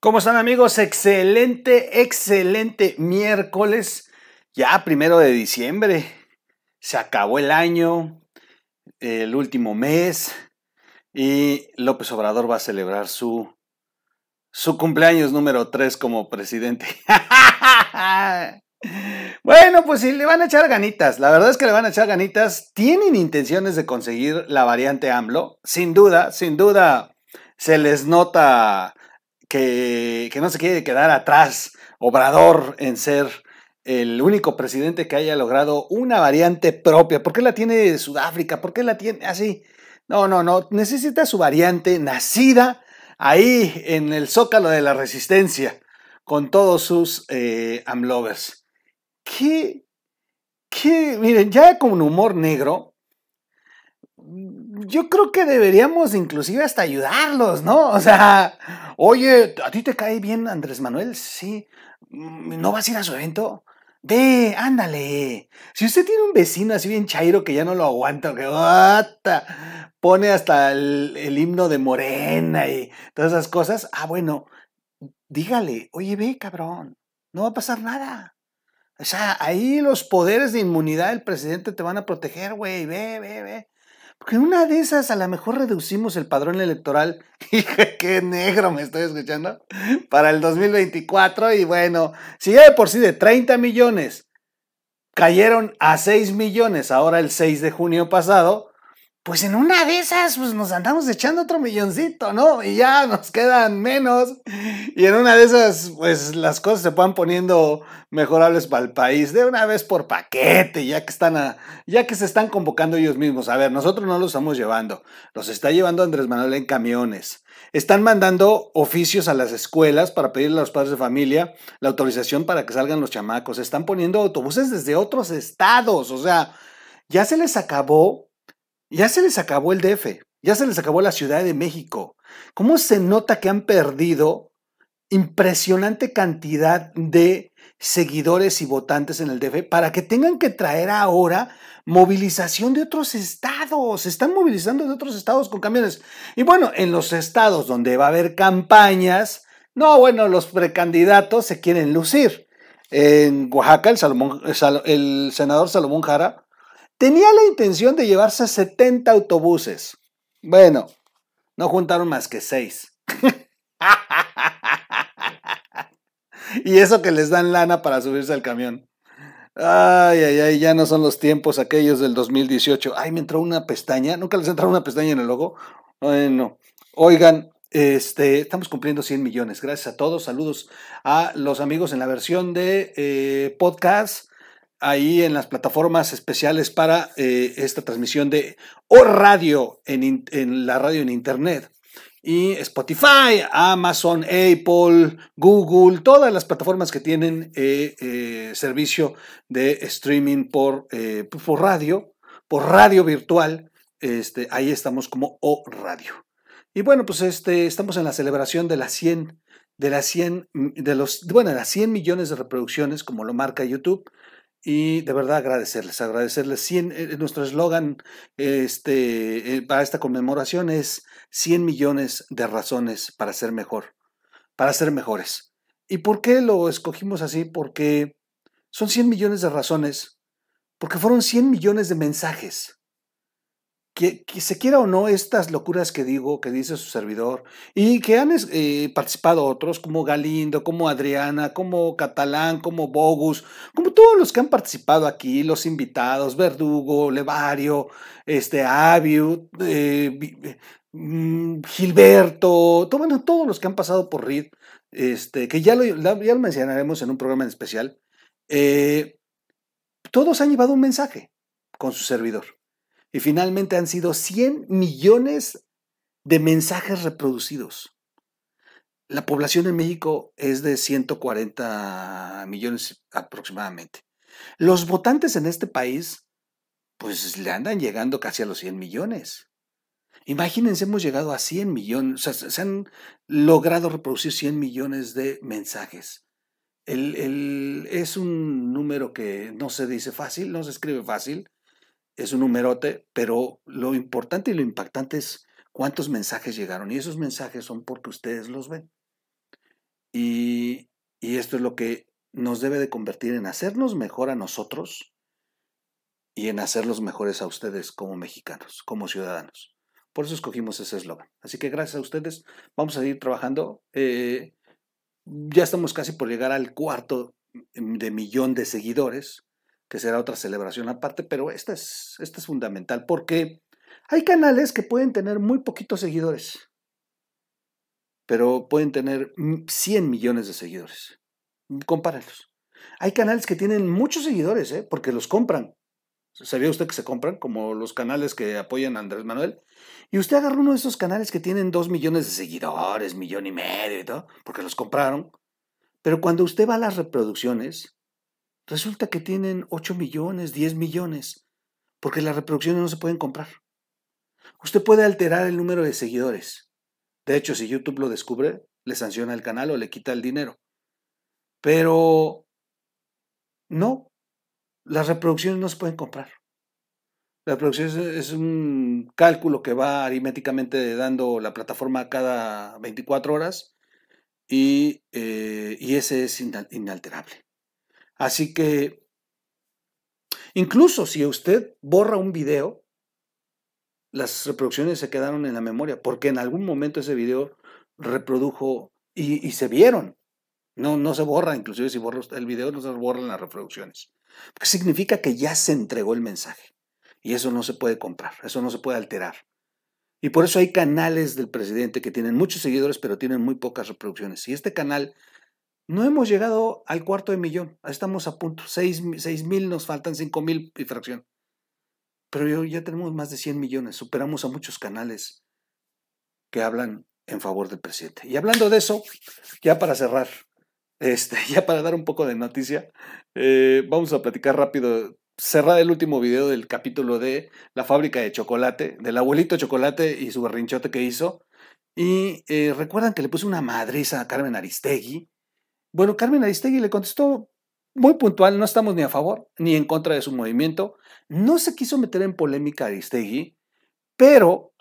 ¿Cómo están amigos? Excelente, excelente miércoles, ya primero de diciembre. Se acabó el año, el último mes, y López Obrador va a celebrar su, su cumpleaños número 3 como presidente. Bueno, pues sí, le van a echar ganitas. La verdad es que le van a echar ganitas. Tienen intenciones de conseguir la variante AMLO. Sin duda, sin duda, se les nota que, no se quiere quedar atrás Obrador en ser el único presidente que haya logrado una variante propia. ¿Por qué la tiene Sudáfrica? ¿Por qué la tiene así? No, no, no. Necesita su variante nacida ahí en el zócalo de la resistencia con todos sus eh, AMLovers qué, qué, miren, ya con humor negro, mm, yo creo que deberíamos inclusive hasta ayudarlos, ¿no? O sea, oye, ¿a ti te cae bien Andrés Manuel? Sí. Mm, ¿No vas a ir a su evento? Ve, ándale. Si usted tiene un vecino así bien chairo que ya no lo aguanta, que pone hasta el, el, himno de Morena y todas esas cosas, ah, bueno, dígale, oye, ve, cabrón, no va a pasar nada. O sea, ahí los poderes de inmunidad del presidente te van a proteger, güey, ve, ve, ve. Porque una de esas a lo mejor reducimos el padrón electoral. qué negro me estoy escuchando. Para el 2024 y bueno, si ya de por sí de 30 millones cayeron a 6 millones ahora el 6 de junio pasado, pues en una de esas pues nos andamos echando otro milloncito, ¿no? Y ya nos quedan menos. Y en una de esas, pues las cosas se van poniendo mejorables para el país, de una vez por paquete, ya que están ya que se están convocando ellos mismos. A ver, nosotros no los estamos llevando, los está llevando Andrés Manuel en camiones. Están mandando oficios a las escuelas para pedirle a los padres de familia la autorización para que salgan los chamacos. Están poniendo autobuses desde otros estados, o sea, ya se les acabó ya se les acabó el DF, ya se les acabó la Ciudad de México. ¿Cómo se nota que han perdido impresionante cantidad de seguidores y votantes en el DF para que tengan que traer ahora movilización de otros estados. Se están movilizando de otros estados con camiones. Y bueno, en los estados donde va a haber campañas, no, bueno, los precandidatos se quieren lucir. En Oaxaca, el, el senador Salomón Jara Tenía la intención de llevarse 70 autobuses. Bueno, no juntaron más que 6. y eso que les dan lana para subirse al camión. Ay, ay, ay, ya no son los tiempos aquellos del 2018. Ay, me entró una pestaña. ¿Nunca les entró una pestaña en el logo? Bueno, Oigan, este, estamos cumpliendo 100 millones. Gracias a todos. Saludos a los amigos en la versión de eh, podcast ahí en las plataformas especiales para eh, esta transmisión de O Radio, en, la radio en Internet. Y Spotify, Amazon, Apple, Google, todas las plataformas que tienen eh, eh, servicio de streaming por, radio, por radio virtual, este, ahí estamos como O Radio. Y bueno, pues este, estamos en la celebración de las 100, de las 100, de los, bueno, las 100 millones de reproducciones, como lo marca YouTube y de verdad agradecerles, agradecerles. 100, eh, eh, nuestro eslogan este, eh, para esta conmemoración es 100 millones de razones para ser mejor, para ser mejores. ¿Y por qué lo escogimos así? Porque son 100 millones de razones, porque fueron 100 millones de mensajes que, se quiera o no estas locuras que digo, que dice su servidor, y que han eh, participado otros, como Galindo, como Adriana, como Catalán, como Bogus, como todos los que han participado aquí, los invitados, Verdugo, Levario, este, eh, eh, mm, Gilberto, bueno, todos los que han pasado por RID, este, que ya lo, mencionaremos en un programa en especial, todos han llevado un mensaje con su servidor. Y finalmente han sido 100 millones de mensajes reproducidos. La población en México es de 140 millones aproximadamente. Los votantes en este país, pues le andan llegando casi a los 100 millones. Imagínense, hemos llegado a 100 millones, o sea, se han logrado reproducir 100 millones de mensajes. es un número que no se dice fácil, no se escribe fácil, es un numerote, pero lo importante y lo impactante es cuántos mensajes llegaron. Y esos mensajes son porque ustedes los ven. Y, esto es lo que nos debe de convertir en hacernos mejor a nosotros y en hacerlos mejores a ustedes como mexicanos, como ciudadanos. Por eso escogimos ese eslogan. Así que gracias a ustedes. Vamos a seguir trabajando. Eh, ya estamos casi por llegar al cuarto mm, de millón de seguidores que será otra celebración aparte, pero esta es, es fundamental porque hay canales que pueden tener muy poquitos seguidores, pero pueden tener 100 millones de seguidores. Mm. Compáralos. Hay canales que tienen muchos seguidores, ¿eh? porque los compran. ¿Sabía usted que se compran? Como los canales que apoyan a Andrés Manuel. Y usted agarra uno de esos canales que tienen 2 millones de seguidores, millón y medio y todo, porque los compraron. Pero cuando usted va a las reproducciones, resulta que tienen 8 millones, 10 millones, porque las reproducciones no se pueden comprar. Usted puede alterar el número de seguidores. De hecho, si YouTube lo descubre, le sanciona el canal o le quita el dinero. Pero no, las reproducciones no se pueden comprar. La reproducción es un cálculo que va aritméticamente dando la plataforma cada 24 horas y, eh, y ese es inalterable. Así que, incluso si usted borra un video, las reproducciones se quedaron en la memoria, porque en algún momento ese video reprodujo y, se vieron. No, no se borra, inclusive si borra el video, no se borran las reproducciones. Pues significa que ya se entregó el mensaje. Y eso no se puede comprar, eso no se puede alterar. Y por eso hay canales del presidente que tienen muchos seguidores, pero tienen muy pocas reproducciones. Y este canal no hemos llegado al cuarto de millón. Estamos a punto. 6, mil nos faltan, cinco mil y fracción. Pero ya tenemos más de 100 millones. Superamos a muchos canales que hablan en favor del presidente. Y hablando de eso, ya para cerrar, este, ya para dar un poco de noticia, eh, vamos a platicar rápido cerrar el último video del capítulo de la fábrica de chocolate, del abuelito chocolate y su garrinchote que hizo. Y eh, recuerdan que le puse una madriza a Carmen Aristegui. Bueno, Carmen Aristegui le contestó muy puntual, no estamos ni a favor ni en contra de su movimiento. No se quiso meter en polémica Aristegui, pero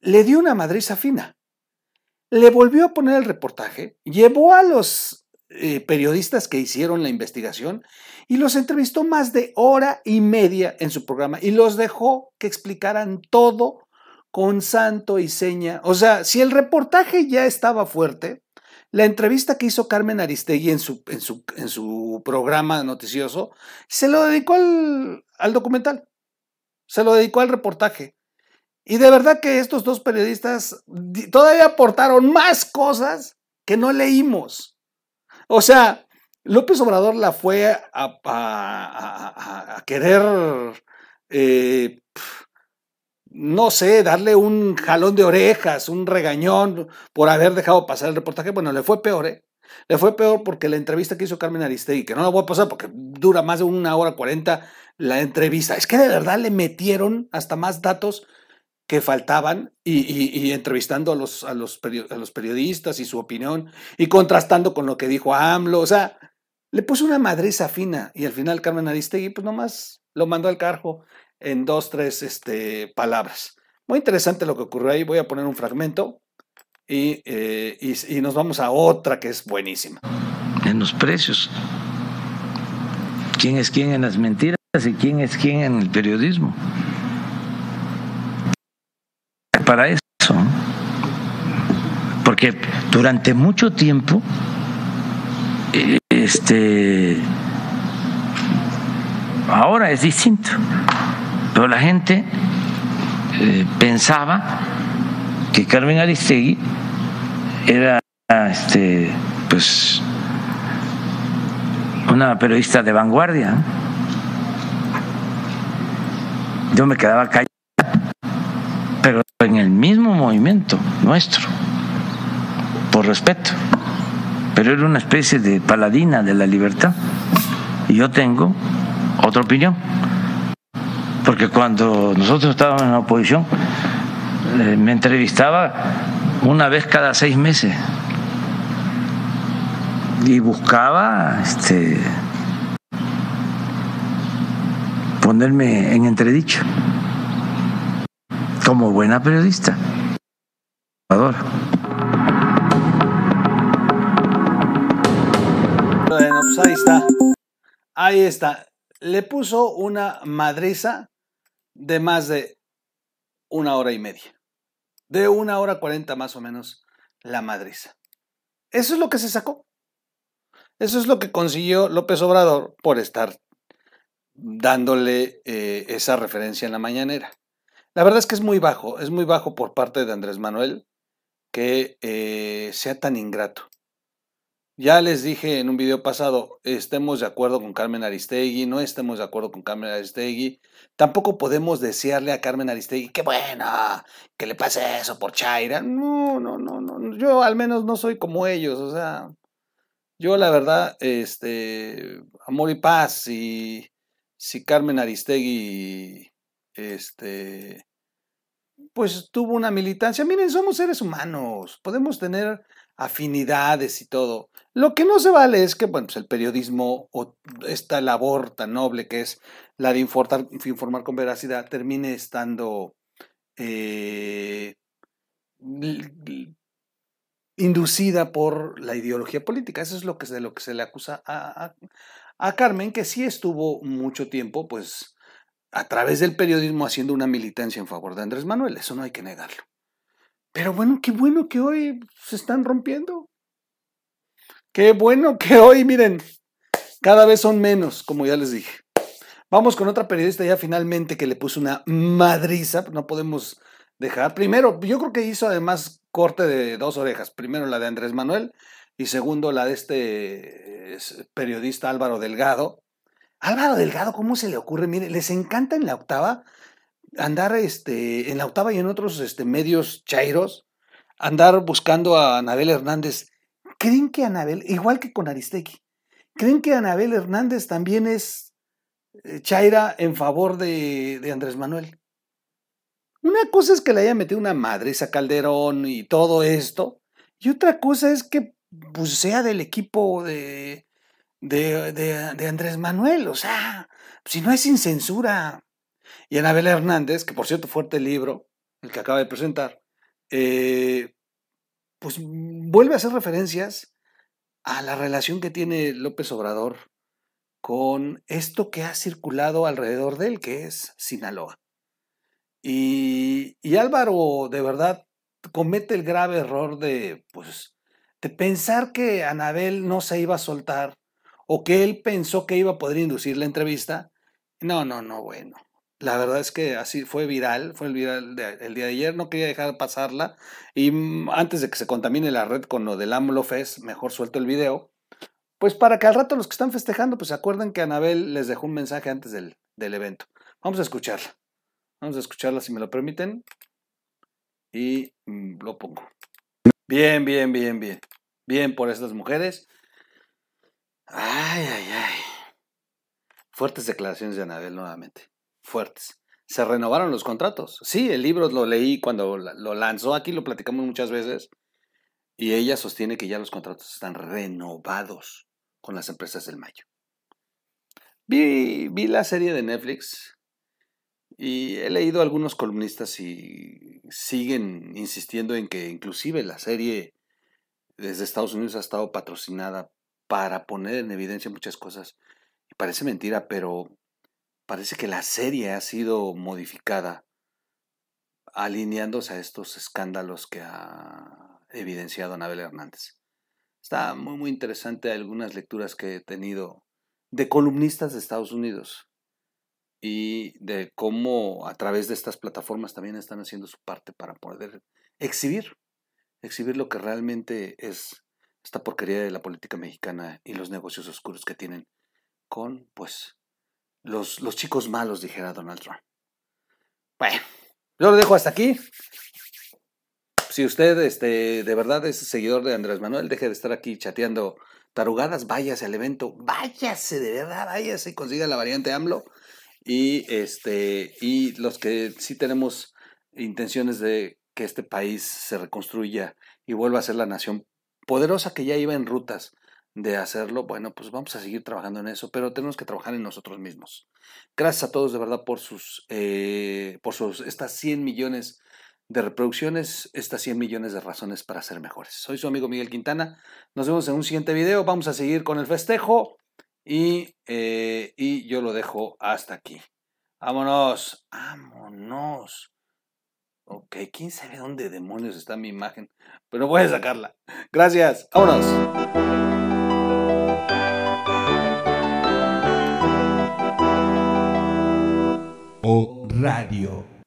le dio una madriza fina. Le volvió a poner el reportaje, llevó a los eh, periodistas que hicieron la investigación y los entrevistó más de hora y media en su programa y los dejó que explicaran todo con santo y seña. O sea, si el reportaje ya estaba fuerte, la entrevista que hizo Carmen Aristegui en su, en su, programa noticioso se lo dedicó al, documental, se lo dedicó al reportaje. Y de verdad que estos dos periodistas todavía aportaron más cosas que no leímos. O sea, López Obrador la fue a, querer eh, no sé, darle un jalón de orejas, un regañón por haber dejado pasar el reportaje. Bueno, le fue peor, ¿eh? Le fue peor porque la entrevista que hizo Carmen Aristegui, que no la voy a pasar porque dura más de una hora cuarenta la entrevista. Es que de verdad le metieron hasta más datos que faltaban y, entrevistando a los, a los, periodistas y su opinión y contrastando con lo que dijo AMLO. O sea, le puso una madreza fina y al final Carmen Aristegui pues nomás lo mandó al carjo en dos, tres este, palabras. Muy interesante lo que ocurrió ahí. Voy a poner un fragmento y, eh, y nos vamos a otra que es buenísima. En los precios. ¿Quién es quién en las mentiras y quién es quién en el periodismo? Para eso. Porque durante mucho tiempo este ahora es distinto la gente eh, pensaba que Carmen Aristegui era este, pues una periodista de vanguardia. Yo me quedaba callado pero en el mismo movimiento nuestro, por respeto. Pero era una especie de paladina de la libertad. Y yo tengo otra opinión porque cuando nosotros estábamos en la oposición, eh, me entrevistaba una vez cada seis meses y buscaba este, ponerme en entredicho como buena periodista. Bueno, pues ahí está. Ahí está. Le puso una madriza de más de una hora y media. De una hora cuarenta más o menos la madriza. Eso es lo que se sacó. Eso es lo que consiguió López Obrador por estar dándole eh, esa referencia en la mañanera. La verdad es que es muy bajo, es muy bajo por parte de Andrés Manuel que eh, sea tan ingrato. Ya les dije en un video pasado, estemos de acuerdo con Carmen Aristegui, no estemos de acuerdo con Carmen Aristegui. Tampoco podemos desearle a Carmen Aristegui, que bueno, que le pase eso por Chaira. No, no, no, no. Yo al menos no soy como ellos, o sea, yo la verdad, este, amor y paz, y si Carmen Aristegui, este, pues tuvo una militancia. Miren, somos seres humanos, podemos tener afinidades y todo. Lo que no se vale es que pues, el periodismo o esta labor tan noble que es la de informar, con veracidad termine estando eh, inducida por la ideología política. Eso es lo que, de lo que se le acusa a, Carmen, que sí estuvo mucho tiempo, pues, a través del periodismo haciendo una militancia en favor de Andrés Manuel. Eso no hay que negarlo. Pero bueno, qué bueno que hoy se están rompiendo. Qué bueno que hoy, miren, cada vez son menos, como ya les dije. Vamos con otra periodista ya finalmente que le puso una madriza, no podemos dejar. Primero, yo creo que hizo además corte de dos orejas. Primero la de Andrés Manuel y segundo la de este periodista Álvaro Delgado. Álvaro Delgado, ¿cómo se le ocurre? Miren, les encanta en la octava andar este, en la octava y en otros este, medios chairos, andar buscando a Anabel Hernández ¿Creen que Anabel, igual que con Aristegui, creen que Anabel Hernández también es eh, Chaira en favor de, Andrés Manuel? Una cosa es que le haya metido una madre esa Calderón y todo esto, y otra cosa es que pues, sea del equipo de, de, de, Andrés Manuel, o sea, si no es sin censura. Y Anabel Hernández, que por cierto fuerte libro, el que acaba de presentar, eh, pues mm, vuelve a hacer referencias a la relación que tiene López Obrador con esto que ha circulado alrededor de él, que es Sinaloa. Y, y Álvaro, de verdad, comete el grave error de, pues, de pensar que Anabel no se iba a soltar o que él pensó que iba a poder inducir la entrevista. No, no, no, bueno la verdad es que así fue viral, fue el viral el día de ayer, no quería dejar pasarla. Y mm, antes de que se contamine la red con lo del AMLO mejor suelto el video. Pues para que al rato los que están festejando, pues se acuerden que Anabel les dejó un mensaje antes del, evento. Vamos a escucharla. Vamos a escucharla si me lo permiten. Y mm, lo pongo. Bien, bien, bien, bien. Bien por estas mujeres. Ay, ay, ay. Fuertes declaraciones de Anabel nuevamente fuertes. Se renovaron los contratos. Sí, el libro lo leí cuando lo lanzó aquí, lo platicamos muchas veces. Y ella sostiene que ya los contratos están renovados con las empresas del Mayo. Vi, la serie de Netflix y he leído algunos columnistas y siguen insistiendo en que inclusive la serie desde Estados Unidos ha estado patrocinada para poner en evidencia muchas cosas. y Parece mentira, pero parece que la serie ha sido modificada alineándose a estos escándalos que ha evidenciado Anabel Hernández. Está muy, muy interesante algunas lecturas que he tenido de columnistas de Estados Unidos y de cómo a través de estas plataformas también están haciendo su parte para poder exhibir, exhibir lo que realmente es esta porquería de la política mexicana y los negocios oscuros que tienen con, pues, los, chicos malos, dijera Donald Trump. Bueno, yo lo dejo hasta aquí. Si usted este, de verdad es seguidor de Andrés Manuel, deje de estar aquí chateando tarugadas, váyase al evento, váyase de verdad, váyase y consiga la variante AMLO. Y, este, y los que sí tenemos intenciones de que este país se reconstruya y vuelva a ser la nación poderosa que ya iba en rutas de hacerlo, bueno, pues vamos a seguir trabajando en eso, pero tenemos que trabajar en nosotros mismos. Gracias a todos de verdad por sus, eh, por sus, estas 100 millones de reproducciones, estas 100 millones de razones para ser mejores. Soy su amigo Miguel Quintana, nos vemos en un siguiente video, vamos a seguir con el festejo y, eh, y yo lo dejo hasta aquí. Vámonos, vámonos. Ok, quién sabe dónde demonios está mi imagen, pero voy a sacarla. Gracias, vámonos. Radio.